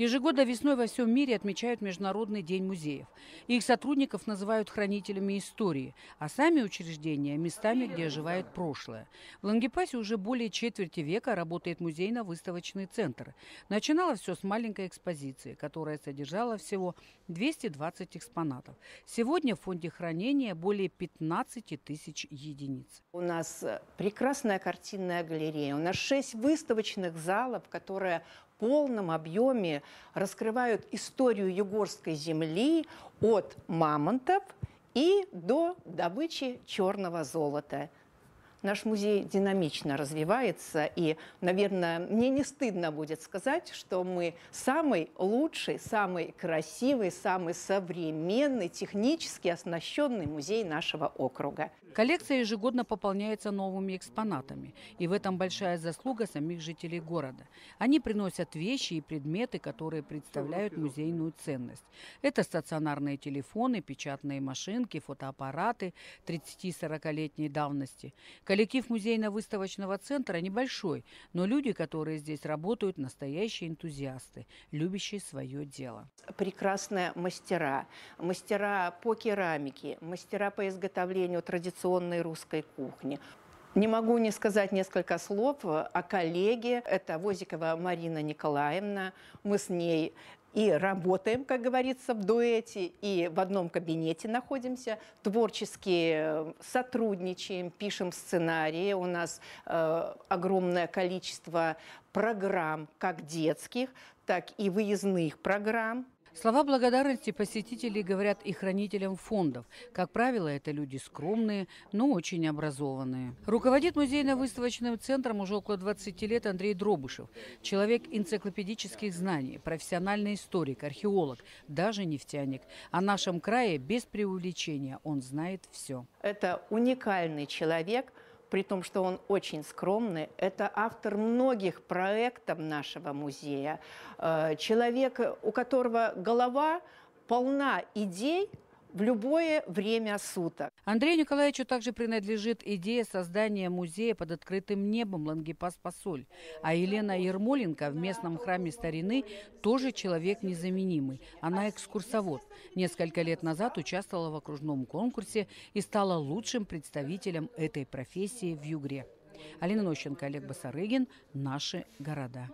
Ежегодно весной во всем мире отмечают Международный день музеев. Их сотрудников называют хранителями истории, а сами учреждения – местами, где оживает прошлое. В Лангепасе уже более четверти века работает музейно-выставочный центр. Начинало все с маленькой экспозиции, которая содержала всего 220 экспонатов. Сегодня в фонде хранения более 15 тысяч единиц. У нас э, прекрасная картинная галерея, у нас шесть выставочных залов, которые полном объеме раскрывают историю югорской земли от мамонтов и до добычи черного золота – Наш музей динамично развивается, и, наверное, мне не стыдно будет сказать, что мы самый лучший, самый красивый, самый современный, технически оснащенный музей нашего округа. Коллекция ежегодно пополняется новыми экспонатами, и в этом большая заслуга самих жителей города. Они приносят вещи и предметы, которые представляют музейную ценность. Это стационарные телефоны, печатные машинки, фотоаппараты 30-40-летней давности – Коллектив музейно-выставочного центра небольшой, но люди, которые здесь работают, настоящие энтузиасты, любящие свое дело. Прекрасные мастера. Мастера по керамике, мастера по изготовлению традиционной русской кухни. Не могу не сказать несколько слов э, о коллеге. Это Возикова Марина Николаевна. Мы с ней и работаем, как говорится, в дуэте, и в одном кабинете находимся, творчески э, сотрудничаем, пишем сценарии. У нас э, огромное количество программ, как детских, так и выездных программ. Слова благодарности посетителей говорят и хранителям фондов. Как правило, это люди скромные, но очень образованные. Руководит музейно-выставочным центром уже около 20 лет Андрей Дробышев. Человек энциклопедических знаний, профессиональный историк, археолог, даже нефтяник. О нашем крае без преувеличения он знает все. Это уникальный человек – при том, что он очень скромный, это автор многих проектов нашего музея, э, человек, у которого голова полна идей, в любое время суток. Андрею Николаевичу также принадлежит идея создания музея под открытым небом Лангепас-Пасоль. А Елена Ермоленко в местном храме старины тоже человек незаменимый. Она экскурсовод. Несколько лет назад участвовала в окружном конкурсе и стала лучшим представителем этой профессии в Югре. Алина Нощенко, Олег Басарыгин. Наши города.